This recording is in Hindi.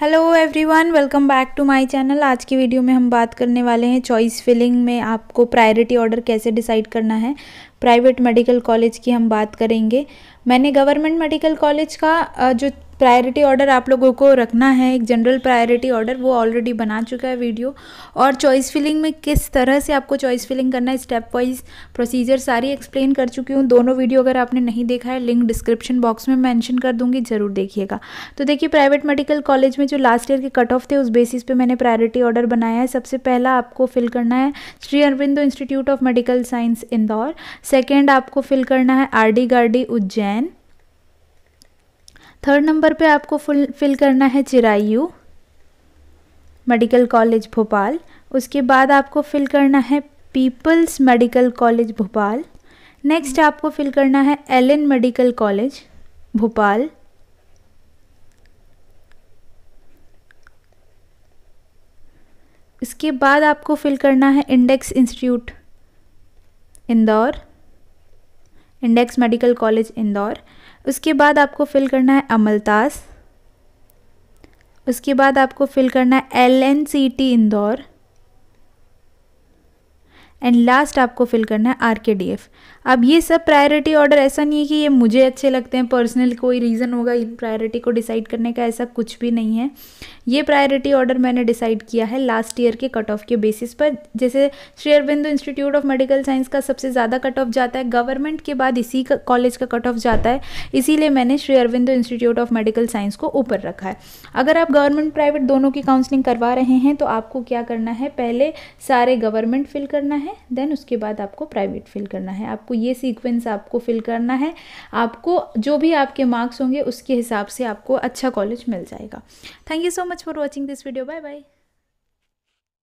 hello everyone welcome back to my channel आज की वीडियो में हम बात करने वाले हैं चॉइस फिलिंग में आपको प्रायोरिटी ऑर्डर कैसे डिसाइड करना है प्राइवेट मेडिकल कॉलेज की हम बात करेंगे मैंने गवर्नमेंट मेडिकल कॉलेज का जो प्रायोरिटी ऑर्डर आप लोगों को रखना है एक जनरल प्रायोरिटी ऑर्डर वो ऑलरेडी बना चुका है वीडियो और चॉइस फिलिंग में किस तरह से आपको चॉइस फिलिंग करना है स्टेप वाइज प्रोसीजर सारी एक्सप्लेन कर चुकी हूँ दोनों वीडियो अगर आपने नहीं देखा है लिंक डिस्क्रिप्शन बॉक्स में मैंशन कर दूँगी ज़रूर देखिएगा तो देखिए प्राइवेट मेडिकल कॉलेज में जो लास्ट ईयर के कट ऑफ थे उस बेसिस पर मैंने प्रायोरिटी ऑर्डर बनाया है सबसे पहला आपको फिल करना है Shri Aurobindo institute of medical science Indore second आपको फिल करना है R D Gardi Ujjain third number पे आपको फुल फिल करना है चिरायू मेडिकल कॉलेज भोपाल उसके बाद आपको फिल करना है Peoples medical college Bhopal next आपको फिल करना है एलन मेडिकल कॉलेज भोपाल इसके बाद आपको फिल करना है Index institute Indore Index medical college Indore उसके बाद आपको फिल करना है अमलतास उसके बाद आपको फिल करना है L N C T Indore and last आपको फिल करना है आर के डी एफ अब ये सब प्रायोरिटी ऑर्डर ऐसा नहीं है कि ये मुझे अच्छे लगते हैं पर्सनल कोई रीज़न होगा इन प्रायोरिटी को डिसाइड करने का ऐसा कुछ भी नहीं है ये प्रायोरिटी ऑर्डर मैंने डिसाइड किया है लास्ट ईयर के कट ऑफ के बेसिस पर जैसे Shri Aurobindo institute of medical science का सबसे ज़्यादा कट ऑफ जाता है गवर्नमेंट के बाद इसी कॉलेज का कट ऑफ जाता है इसीलिए मैंने Shri Aurobindo institute of medical science को ऊपर रखा है अगर आप गवर्नमेंट प्राइवेट दोनों की काउंसलिंग करवा रहे हैं तो आपको क्या करना है पहले सारे गवर्नमेंट फिल करना है है देन उसके बाद आपको प्राइवेट फिल करना है आपको ये सीक्वेंस आपको फिल करना है आपको जो भी आपके मार्क्स होंगे उसके हिसाब से आपको अच्छा कॉलेज मिल जाएगा thank you so much for watching this video bye bye